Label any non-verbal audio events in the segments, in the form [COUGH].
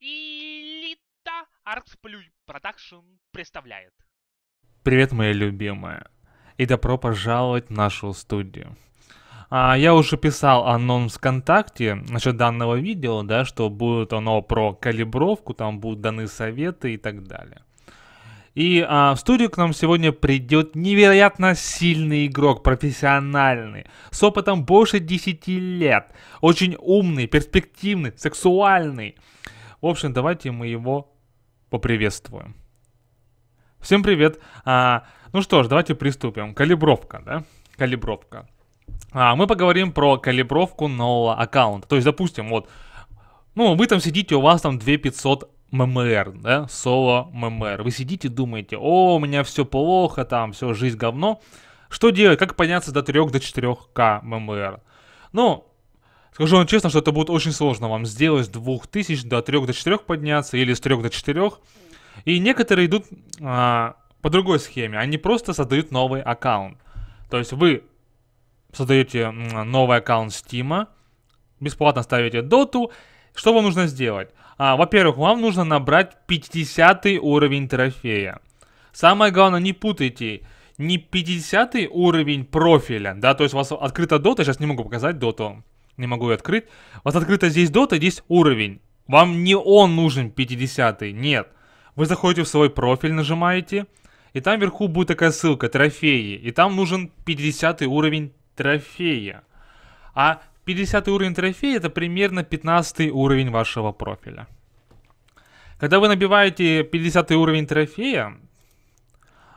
Элита Артсплюй Продакшн представляет. Привет, моя любимая. И добро пожаловать в нашу студию. А, я уже писал анонс ВКонтакте насчет данного видео, да, что будет оно про калибровку, там будут даны советы и так далее. И а, в студию к нам сегодня придет невероятно сильный игрок, профессиональный, с опытом больше 10 лет, очень умный, перспективный, сексуальный. В общем, давайте мы его поприветствуем. Всем привет! А, ну что ж, давайте приступим. Калибровка, да? Калибровка. А, мы поговорим про калибровку нового аккаунта. То есть, допустим, вот, ну, вы там сидите, у вас там 2500 ММР, да, соло ММР. Вы сидите, думаете, о, у меня все плохо, там, все, жизнь говно. Что делать? Как подняться до 3-4к до 4К ММР? Ну, Скажу вам честно, что это будет очень сложно вам сделать с 2000 до 3 до 4 подняться или с 3 до 4. И некоторые идут а, по другой схеме. Они просто создают новый аккаунт. То есть вы создаете новый аккаунт Steam, бесплатно ставите доту. Что вам нужно сделать? А, во-первых, вам нужно набрать 50 уровень трофея. Самое главное, не путайте не 50 уровень профиля, да, то есть у вас открыта дота, сейчас не могу показать доту, не могу ее открыть. У вас открыта здесь дота, здесь уровень. Вам не он нужен 50 нет. Вы заходите в свой профиль, нажимаете, и там вверху будет такая ссылка, трофеи. И там нужен 50 уровень трофея. А 50 уровень трофея это примерно 15 уровень вашего профиля. Когда вы набиваете 50 уровень трофея,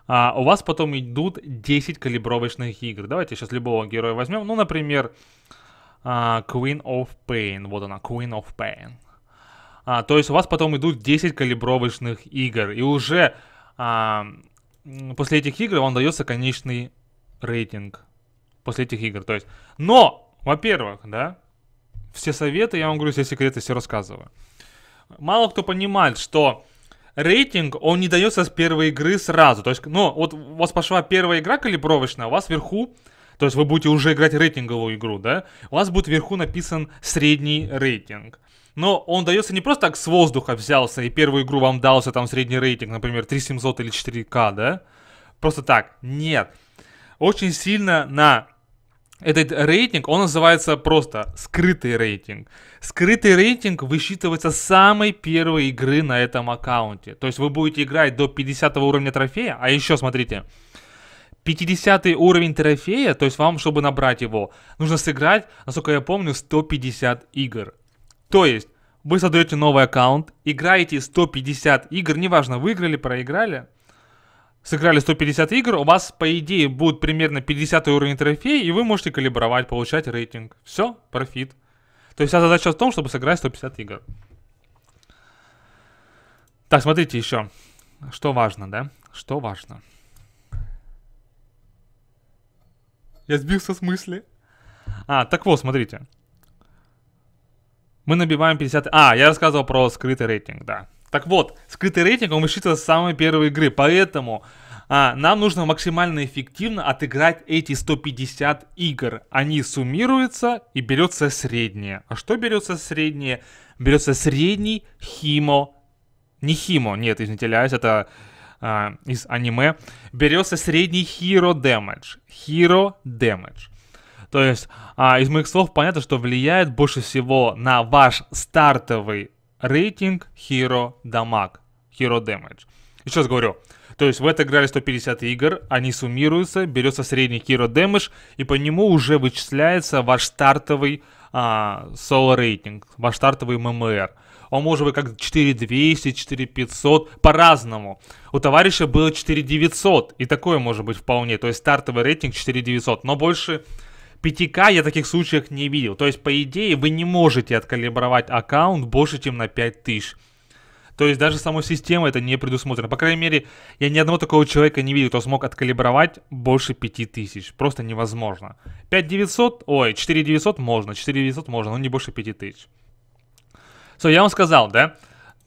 а у вас потом идут 10 калибровочных игр. Давайте сейчас любого героя возьмем. Ну, например, а, Queen of Pain. Вот она, Queen of Pain. А, то есть у вас потом идут 10 калибровочных игр. И уже а, после этих игр вам дается конечный рейтинг. После этих игр. То есть. Но, во-первых, да, все советы, я вам говорю, все секреты, все рассказываю. Мало кто понимает, что рейтинг, он не дается с первой игры сразу. То есть, ну, вот у вас пошла первая игра калибровочная, а у вас вверху то есть вы будете уже играть рейтинговую игру, да? У вас будет вверху написан средний рейтинг. Но он дается не просто так с воздуха взялся, и первую игру вам дался там средний рейтинг, например, 3700 или 4К, да? Просто так. Нет. Очень сильно на этот рейтинг, он называется просто скрытый рейтинг. Скрытый рейтинг высчитывается с самой первой игры на этом аккаунте. То есть вы будете играть до 50 уровня трофея, а еще смотрите, 50 уровень трофея, то есть вам, чтобы набрать его, нужно сыграть, насколько я помню, 150 игр. То есть, вы создаете новый аккаунт, играете 150 игр, неважно, выиграли, проиграли, сыграли 150 игр, у вас, по идее, будет примерно 50 уровень трофея, и вы можете калибровать, получать рейтинг. Все, профит. То есть вся задача в том, чтобы сыграть 150 игр. Так, смотрите еще. Что важно, да? Что важно? Я сбился с мысли. А, так вот, смотрите. Мы набиваем 50... А, я рассказывал про скрытый рейтинг, да. Так вот, скрытый рейтинг, он высчитывается с самой первой игры, поэтому а, нам нужно максимально эффективно отыграть эти 150 игр. Они суммируются и берется среднее. А что берется среднее? Берется средний химо... Не химо, нет, извините, ляюсь, это э, из аниме, берется средний hero damage. Hero damage. То есть а, из моих слов понятно, что влияет больше всего на ваш стартовый рейтинг Hero Damage. Hero Damage. Еще раз говорю, то есть в это играли 150 игр, они суммируются, берется средний Hero Damage, и по нему уже вычисляется ваш стартовый соло а, рейтинг, ваш стартовый ММР. Он может быть как 4200, 4500, по-разному. У товарища было 4900, и такое может быть вполне. То есть стартовый рейтинг 4900, но больше 5К я таких случаях не видел. То есть, по идее, вы не можете откалибровать аккаунт больше, чем на 5000. То есть даже самой системой это не предусмотрено. По крайней мере, я ни одного такого человека не видел, кто смог откалибровать больше 5000. Просто невозможно. 5900, ой, 4900 можно, 4900 можно, но не больше 5000. Все, so, я вам сказал, да?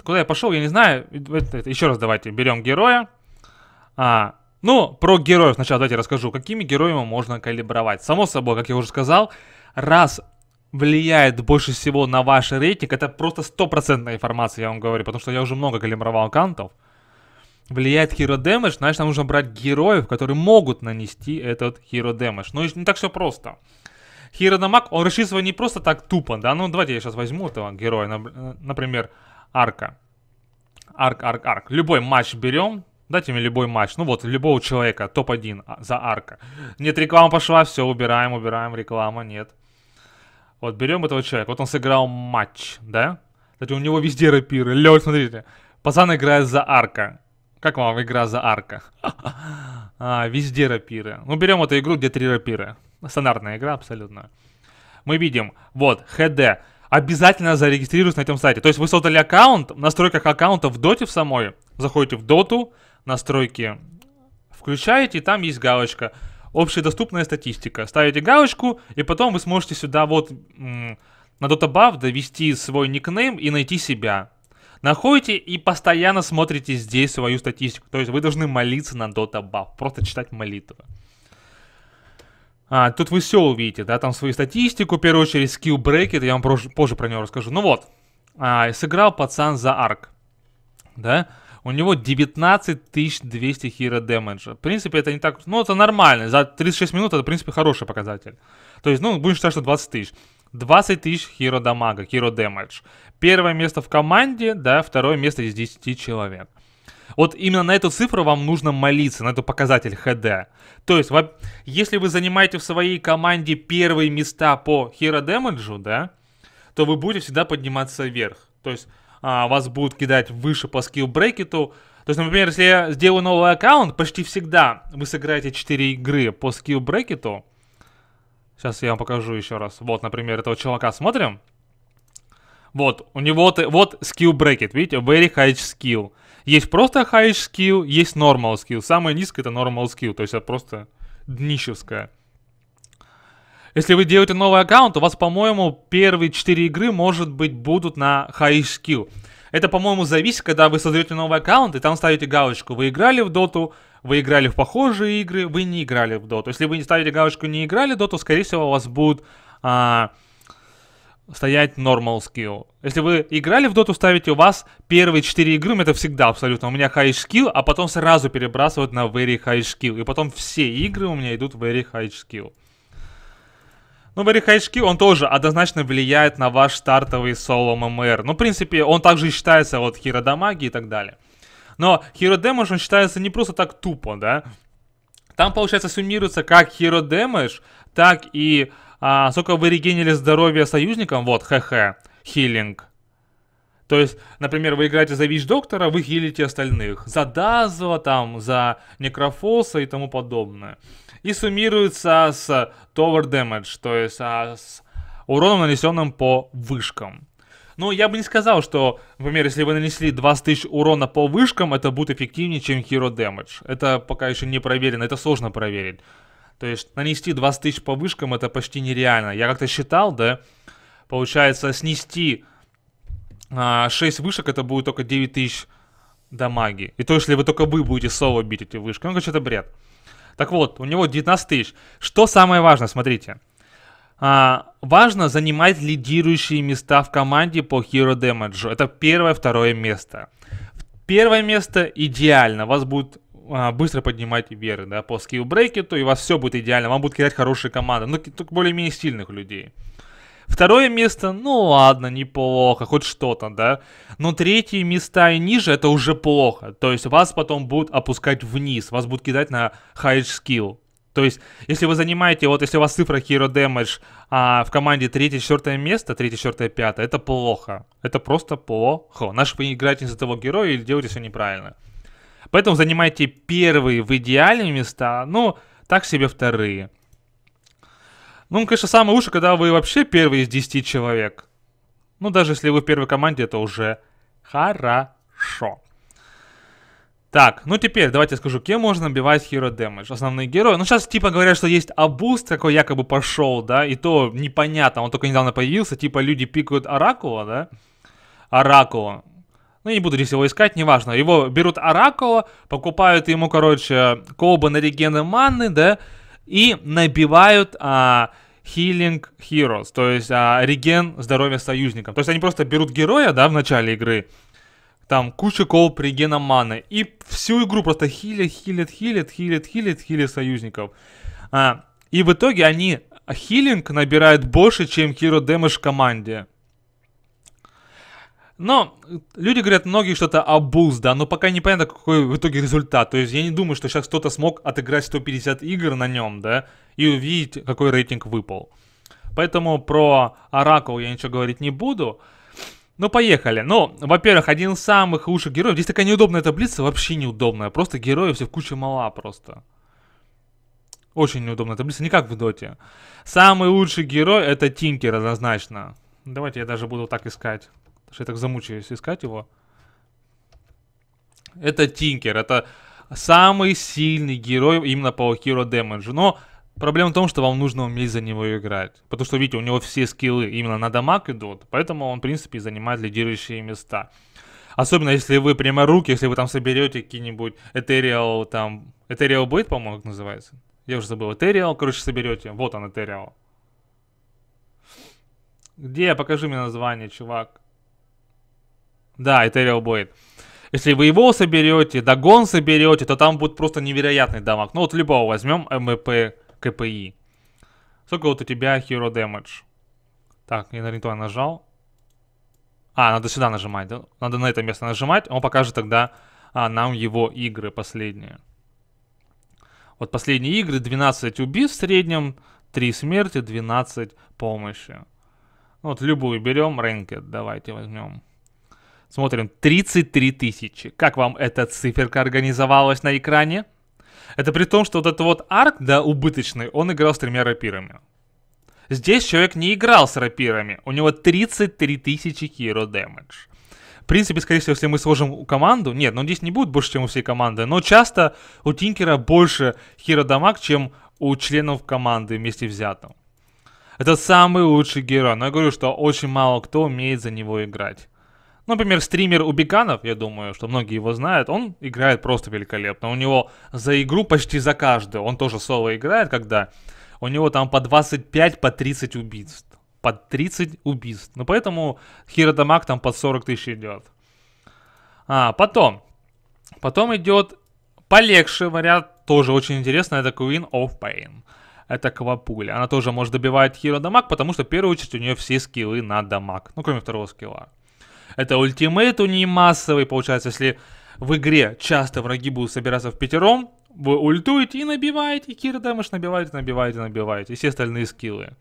Куда я пошел, я не знаю. Еще раз давайте, берем героя. А, ну, про героев сначала давайте расскажу. Какими героями можно калибровать? Само собой, как я уже сказал, раз влияет больше всего на ваш рейтинг, это просто стопроцентная информация, я вам говорю, потому что я уже много калибровал кантов. Влияет hero damage, значит нам нужно брать героев, которые могут нанести этот hero damage. Но ну, не так все просто. Hero дамаг, он рассчитывает не просто так тупо, да, ну давайте я сейчас возьму этого героя, э, например, арка. Арк, арк, арк. Любой матч берем, Дайте мне любой матч. Ну вот, любого человека, топ-1 а, за арка. Нет, реклама пошла, все, убираем, убираем, реклама, нет. Вот берем этого человека, вот он сыграл матч, да? Кстати, у него везде рапиры. Лёль, смотрите. Пацан играет за арка. Как вам игра за арка? [LAUGHS] а, везде рапиры. Ну, берем эту игру, где три рапиры. Стандартная игра абсолютно. Мы видим, вот, HD. Обязательно зарегистрируйтесь на этом сайте. То есть вы создали аккаунт, в настройках аккаунта в доте в самой. Заходите в доту, настройки включаете, и там есть галочка – общедоступная статистика. Ставите галочку, и потом вы сможете сюда вот м- на DotaBuff довести свой никнейм и найти себя. Находите и постоянно смотрите здесь свою статистику. То есть вы должны молиться на DotaBuff, просто читать молитвы. А, тут вы все увидите, да, там свою статистику, в первую очередь skill bracket я вам позже, позже про него расскажу. Ну вот, а, сыграл пацан за арк, да, у него 19200 хиро дэмэджа. В принципе, это не так... Ну, это нормально. За 36 минут это, в принципе, хороший показатель. То есть, ну, будем считать, что 20 тысяч. 20 тысяч хиро дамага, хиро дэмэдж. Первое место в команде, да, второе место из 10 человек. Вот именно на эту цифру вам нужно молиться, на этот показатель ХД. То есть, если вы занимаете в своей команде первые места по хиро дэмэджу, да, то вы будете всегда подниматься вверх. То есть, а, вас будут кидать выше по скилл-брекету. То есть, например, если я сделаю новый аккаунт, почти всегда вы сыграете 4 игры по скилл-брекету. Сейчас я вам покажу еще раз. Вот, например, этого чувака смотрим. Вот, у него вот skill bracket, видите, very high skill. Есть просто high skill, есть normal skill. Самое низкое это normal skill, то есть это просто днищевская. Если вы делаете новый аккаунт, у вас, по-моему, первые 4 игры, может быть, будут на high skill. Это, по-моему, зависит, когда вы создаете новый аккаунт, и там ставите галочку. Вы играли в доту, вы играли в похожие игры, вы не играли в доту. Если вы не ставите галочку не играли в доту, скорее всего, у вас будет а, стоять normal skill. Если вы играли в доту, ставите у вас первые 4 игры, это всегда абсолютно. У меня high skill, а потом сразу перебрасывают на very high skill. И потом все игры у меня идут very high skill. Ну, Варихайшки он тоже однозначно влияет на ваш стартовый соло ММР. Ну, в принципе, он также считается вот Хиродамаги и так далее. Но Hero Damage, он считается не просто так тупо, да? Там, получается, суммируется как Hero Damage, так и а, сколько вы регенили здоровье союзникам, вот, хе-хе, хилинг. То есть, например, вы играете за Вич Доктора, вы хилите остальных. За Дазла, там, за Некрофоса и тому подобное и суммируется с э, Tower Damage, то есть э, с уроном, нанесенным по вышкам. Ну, я бы не сказал, что, например, если вы нанесли 20 тысяч урона по вышкам, это будет эффективнее, чем Hero Damage. Это пока еще не проверено, это сложно проверить. То есть нанести 20 тысяч по вышкам это почти нереально. Я как-то считал, да, получается снести а, э, 6 вышек это будет только 9 тысяч дамаги. И то, если вы только вы будете соло бить эти вышки. Ну, короче, это бред. Так вот, у него 19 тысяч. Что самое важное, смотрите. А, важно занимать лидирующие места в команде по Hero Damage. Это первое, второе место. Первое место идеально. Вас будет а, быстро поднимать вверх, да, по то и у вас все будет идеально. Вам будут кидать хорошие команды, ну, только ну, более-менее сильных людей. Второе место, ну ладно, неплохо, хоть что-то, да. Но третьи места и ниже это уже плохо. То есть вас потом будут опускать вниз, вас будут кидать на high skill. То есть, если вы занимаете, вот если у вас цифра Hero Damage а, в команде 3-4 место, 3-4-5, это плохо. Это просто плохо. наши вы играете из-за того героя или делаете все неправильно. Поэтому занимайте первые в идеале места, ну, так себе вторые. Ну, конечно, самое лучшее, когда вы вообще первый из 10 человек. Ну, даже если вы в первой команде, это уже хорошо. Так, ну теперь давайте скажу, кем можно убивать Hero Damage. Основные герои. Ну сейчас типа говорят, что есть Абуст такой якобы пошел, да, и то непонятно, он только недавно появился. Типа люди пикают Оракула, да? Оракула. Ну, я не буду здесь его искать, неважно. Его берут Оракула, покупают ему, короче, колбы на регены маны, да, и набивают а, Healing Heroes, то есть а, реген здоровья союзникам. То есть они просто берут героя, да, в начале игры, там куча колб регена маны, и всю игру просто хилят, хилят, хилят, хилят, хилят, хилят союзников. А, и в итоге они хилинг а, набирают больше, чем hero damage в команде. Но э, люди говорят многие что-то о да, но пока непонятно, какой в итоге результат. То есть я не думаю, что сейчас кто-то смог отыграть 150 игр на нем, да, и увидеть, какой рейтинг выпал. Поэтому про Оракул я ничего говорить не буду. Ну, поехали. Ну, во-первых, один из самых лучших героев. Здесь такая неудобная таблица, вообще неудобная. Просто герои все в куче мала просто. Очень неудобная таблица, не как в доте. Самый лучший герой это Тинкер однозначно. Давайте я даже буду так искать. Что я так замучаюсь искать его. Это Тинкер. Это самый сильный герой именно по Hero Damage. Но проблема в том, что вам нужно уметь за него играть. Потому что, видите, у него все скиллы именно на дамаг идут. Поэтому он, в принципе, занимает лидирующие места. Особенно, если вы прямо руки, если вы там соберете какие-нибудь Ethereal, там... Ethereal Blade, по-моему, как называется. Я уже забыл. Ethereal, короче, соберете. Вот он, Ethereal. Где? Покажи мне название, чувак. Да, Этериал Блейд. Если вы его соберете, догон соберете, то там будет просто невероятный дамаг. Ну вот любого возьмем МВП КПИ. Сколько вот у тебя Hero Damage? Так, я на не нажал. А, надо сюда нажимать, да? Надо на это место нажимать. Он покажет тогда а, нам его игры последние. Вот последние игры. 12 убийств в среднем, 3 смерти, 12 помощи. Ну, вот любую берем. Рэнкет давайте возьмем. Смотрим, 33 тысячи. Как вам эта циферка организовалась на экране? Это при том, что вот этот вот арк, да, убыточный, он играл с тремя рапирами. Здесь человек не играл с рапирами, у него 33 тысячи hero damage. В принципе, скорее всего, если мы сложим команду, нет, но ну, здесь не будет больше, чем у всей команды, но часто у Тинкера больше hero дамаг, чем у членов команды вместе взятым. Это самый лучший герой, но я говорю, что очень мало кто умеет за него играть. Например, стример Убиканов, я думаю, что многие его знают, он играет просто великолепно. У него за игру почти за каждую, он тоже соло играет, когда у него там по 25, по 30 убийств. По 30 убийств. Ну, поэтому Хиродамаг там под 40 тысяч идет. А, потом. Потом идет полегший вариант, тоже очень интересный, это Queen of Pain. Это Квапуля. Она тоже может добивать Хиродамаг, потому что в первую очередь у нее все скиллы на дамаг. Ну, кроме второго скилла. Это ультимейт у нее массовый, получается, если в игре часто враги будут собираться в пятером, вы ультуете и набиваете, и кир дэмэдж набиваете, набиваете, набиваете, и все остальные скиллы.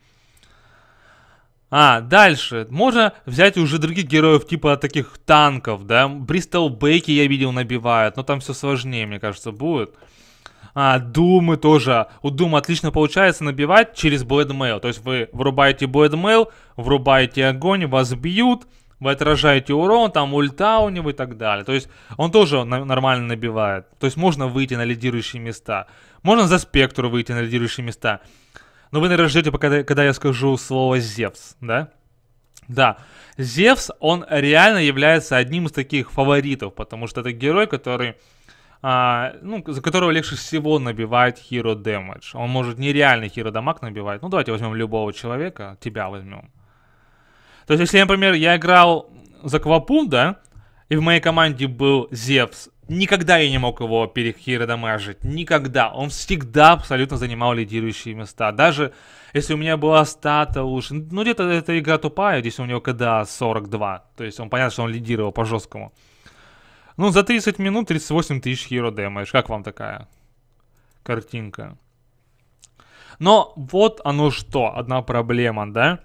А, дальше. Можно взять уже других героев, типа таких танков, да. Бристол Бейки я видел набивают, но там все сложнее, мне кажется, будет. А, Думы тоже. У Дума отлично получается набивать через Bloodmail. То есть вы врубаете Bloodmail, врубаете огонь, вас бьют, вы отражаете урон, там ульта у него и так далее. То есть он тоже нормально набивает. То есть можно выйти на лидирующие места. Можно за спектру выйти на лидирующие места. Но вы, наверное, ждете, пока, когда я скажу слово «Зевс», да? Да, Зевс, он реально является одним из таких фаворитов, потому что это герой, который, а, ну, за которого легче всего набивать hero damage. Он может нереальный hero дамаг набивать. Ну, давайте возьмем любого человека, тебя возьмем. То есть, если, например, я играл за Квапун, да, и в моей команде был Зевс, никогда я не мог его перехиродамажить. Никогда. Он всегда абсолютно занимал лидирующие места. Даже если у меня была стата лучше. Ну, где-то эта игра тупая, здесь у него когда 42. То есть он понятно, что он лидировал по-жесткому. Ну, за 30 минут 38 тысяч хиро дэмэдж. Как вам такая картинка? Но вот оно что, одна проблема, да?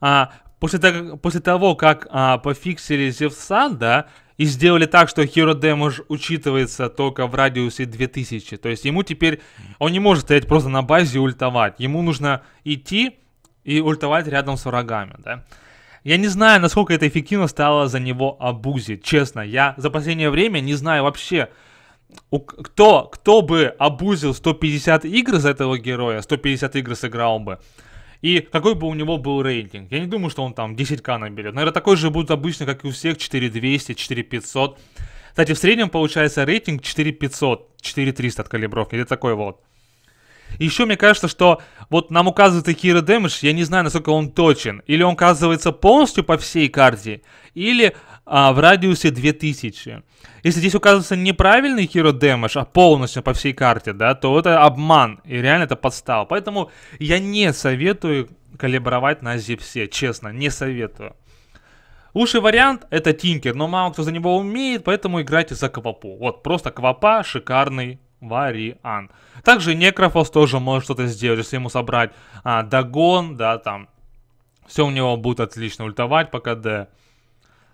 А, после того, после того как а, пофиксили Зевса, да, и сделали так, что Hero Damage учитывается только в радиусе 2000. То есть ему теперь, он не может стоять просто на базе и ультовать. Ему нужно идти и ультовать рядом с врагами, да. Я не знаю, насколько это эффективно стало за него обузить. Честно, я за последнее время не знаю вообще, кто, кто бы обузил 150 игр из этого героя, 150 игр сыграл бы и какой бы у него был рейтинг. Я не думаю, что он там 10к наберет. Наверное, такой же будет обычно, как и у всех, 4200, 4500. Кстати, в среднем получается рейтинг 4500, 4300 от калибровки, где такой вот. Еще мне кажется, что вот нам указывает Акира Дэмэдж, я не знаю, насколько он точен. Или он указывается полностью по всей карте, или а, в радиусе 2000. Если здесь указывается неправильный hero damage, а полностью по всей карте, да, то это обман, и реально это подстава. Поэтому я не советую калибровать на зипсе, честно, не советую. Лучший вариант это Тинкер, но мало кто за него умеет, поэтому играйте за Квапу. Вот, просто Квапа шикарный вариант. Также Некрофос тоже может что-то сделать, если ему собрать а, Дагон, да, там. Все у него будет отлично ультовать по КД.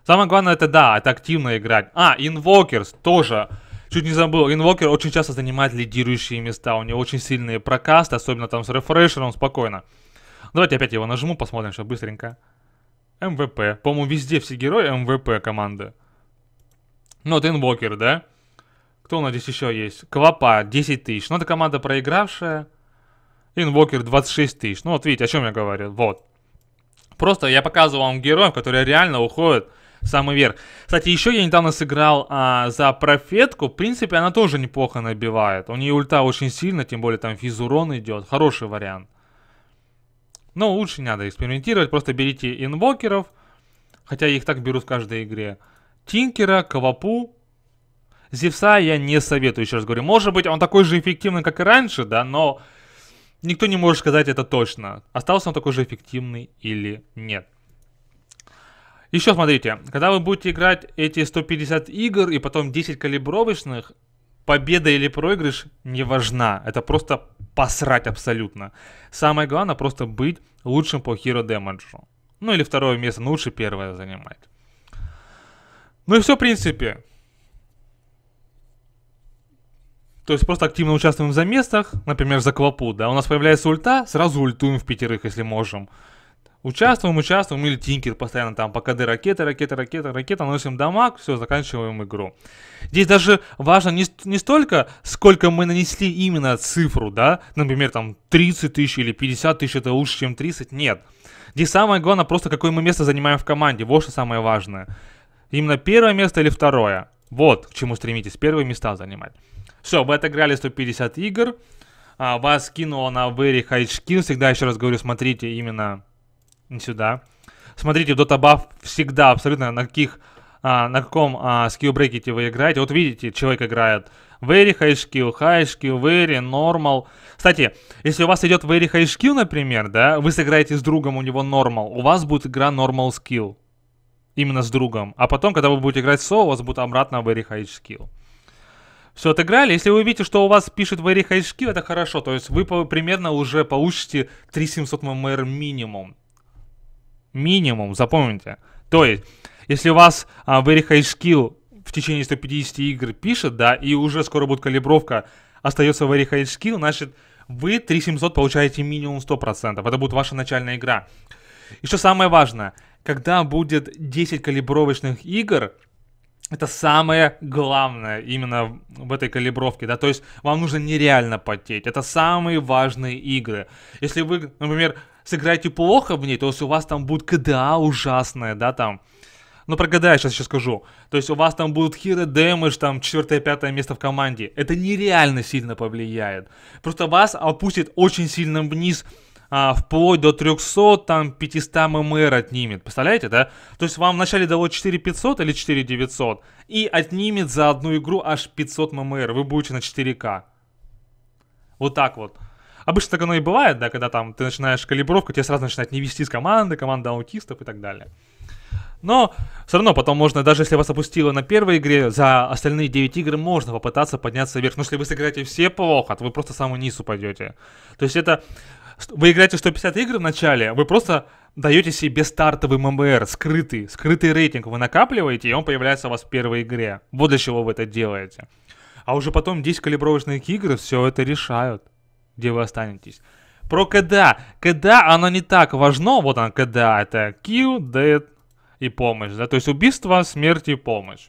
Самое главное это да, это активно играть. А, Инвокерс тоже. Чуть не забыл, Инвокер очень часто занимает лидирующие места. У него очень сильные прокасты, особенно там с рефрешером, спокойно. Давайте опять его нажму, посмотрим что быстренько. МВП. По-моему, везде все герои МВП команды. Ну, вот Инвокер, да? Кто у нас здесь еще есть? Квапа, 10 тысяч. Ну, это команда проигравшая. Инвокер, 26 тысяч. Ну, вот видите, о чем я говорю. Вот. Просто я показывал вам героев, которые реально уходят самый верх. Кстати, еще я недавно сыграл а, за профетку. В принципе, она тоже неплохо набивает. У нее ульта очень сильно, тем более там физурон идет. Хороший вариант. Но лучше не надо экспериментировать. Просто берите инвокеров. Хотя я их так беру в каждой игре. Тинкера, Кавапу. Зевса я не советую, еще раз говорю. Может быть, он такой же эффективный, как и раньше, да, но никто не может сказать это точно. Остался он такой же эффективный или нет. Еще смотрите, когда вы будете играть эти 150 игр и потом 10 калибровочных, победа или проигрыш не важна. Это просто посрать абсолютно. Самое главное просто быть лучшим по Hero Damage. Ну или второе место, но ну лучше первое занимать. Ну и все, в принципе. То есть просто активно участвуем в заместах, например, за квапу, да. У нас появляется ульта, сразу ультуем в пятерых, если можем. Участвуем, участвуем, или Тинкер постоянно там, пока КД ракеты, ракеты, ракеты, ракеты, наносим дамаг, все, заканчиваем игру. Здесь даже важно не, не столько, сколько мы нанесли именно цифру, да, например, там 30 тысяч или 50 тысяч, это лучше, чем 30, нет. Здесь самое главное просто, какое мы место занимаем в команде, вот что самое важное. Именно первое место или второе, вот к чему стремитесь, первые места занимать. Все, вы отыграли 150 игр, а, вас кинуло на Very High Skin, всегда еще раз говорю, смотрите именно не сюда. Смотрите, Dota Buff всегда абсолютно на каких а, на каком а, скилл-брекете вы играете. Вот видите, человек играет very high skill, high skill, very normal. Кстати, если у вас идет very high skill, например, да, вы сыграете с другом, у него normal, у вас будет игра normal skill. Именно с другом. А потом, когда вы будете играть соло, у вас будет обратно very high skill. Все, отыграли. Если вы видите, что у вас пишет very high skill, это хорошо. То есть вы примерно уже получите 3700 ММР минимум. Минимум, запомните. То есть, если у вас а, very high skill в течение 150 игр пишет, да, и уже скоро будет калибровка, остается very high skill, значит, вы 3700 получаете минимум 100%. Это будет ваша начальная игра. И что самое важное, когда будет 10 калибровочных игр, это самое главное именно в этой калибровке, да, то есть вам нужно нереально потеть, это самые важные игры. Если вы, например, сыграете плохо в ней, то есть у вас там будет КДА ужасная, да, там. Ну, про КДА я сейчас еще скажу. То есть у вас там будут хиры, дэмэдж, там, четвертое-пятое место в команде. Это нереально сильно повлияет. Просто вас опустит очень сильно вниз, а, вплоть до 300, там, 500 ММР отнимет. Представляете, да? То есть вам вначале дало 4500 или 4900, и отнимет за одну игру аж 500 ММР. Вы будете на 4К. Вот так вот. Обычно так оно и бывает, да, когда там ты начинаешь калибровку, тебе сразу начинает не вести с команды, команда аутистов и так далее. Но все равно потом можно, даже если вас опустило на первой игре, за остальные 9 игр можно попытаться подняться вверх. Но если вы сыграете все плохо, то вы просто самый низ упадете. То есть это... Вы играете 150 игр в начале, вы просто даете себе стартовый ММР, скрытый, скрытый рейтинг вы накапливаете, и он появляется у вас в первой игре. Вот для чего вы это делаете. А уже потом 10 калибровочных игр все это решают где вы останетесь. Про когда? Когда? оно не так важно. Вот она, когда Это kill, dead и помощь. Да? То есть убийство, смерть и помощь.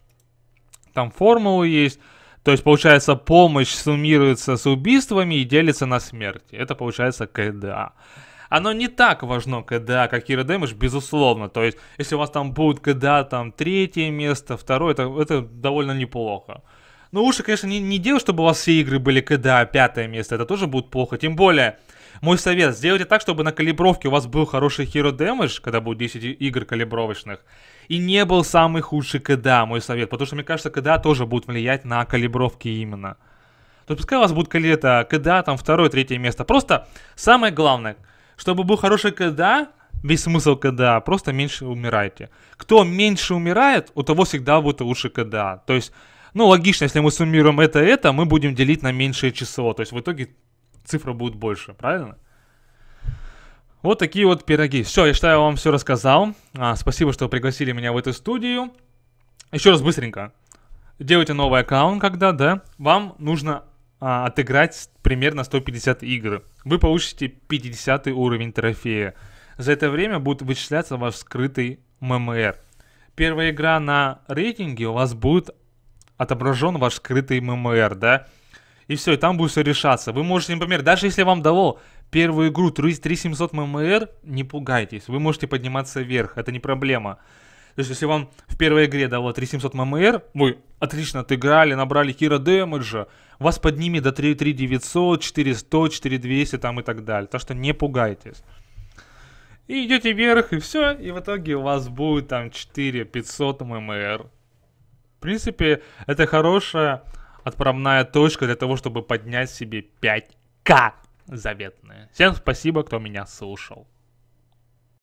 Там формулы есть. То есть, получается, помощь суммируется с убийствами и делится на смерти. Это получается когда. Оно не так важно когда, как Hero Damage, безусловно. То есть, если у вас там будет когда там, третье место, второе, это, это довольно неплохо. Ну лучше, конечно, не, не делать, чтобы у вас все игры были КДА, пятое место. Это тоже будет плохо. Тем более, мой совет, сделайте так, чтобы на калибровке у вас был хороший Hero Damage, когда будет 10 игр калибровочных, и не был самый худший КДА, мой совет. Потому что, мне кажется, КДА тоже будет влиять на калибровки именно. То есть пускай у вас будет это а, КДА, там второе, третье место. Просто самое главное, чтобы был хороший КДА, весь смысл КДА, просто меньше умирайте. Кто меньше умирает, у того всегда будет лучше КДА. То есть ну, логично, если мы суммируем это и это, мы будем делить на меньшее число. То есть в итоге цифра будет больше, правильно? Вот такие вот пироги. Все, я считаю, я вам все рассказал. А, спасибо, что пригласили меня в эту студию. Еще раз быстренько. Делайте новый аккаунт, когда, да, вам нужно а, отыграть примерно 150 игр. Вы получите 50 уровень трофея. За это время будет вычисляться ваш скрытый ММР. Первая игра на рейтинге у вас будет отображен ваш скрытый ММР, да? И все, и там будет все решаться. Вы можете, например, даже если вам дало первую игру 3700 ММР, не пугайтесь, вы можете подниматься вверх, это не проблема. То есть, если вам в первой игре дало 3700 ММР, вы отлично отыграли, набрали хиро дэмэджа, вас подними до 3900, 400, 4200 там и так далее. Так что не пугайтесь. И идете вверх, и все, и в итоге у вас будет там 4500 ММР. В принципе, это хорошая отправная точка для того, чтобы поднять себе 5К заветные. Всем спасибо, кто меня слушал.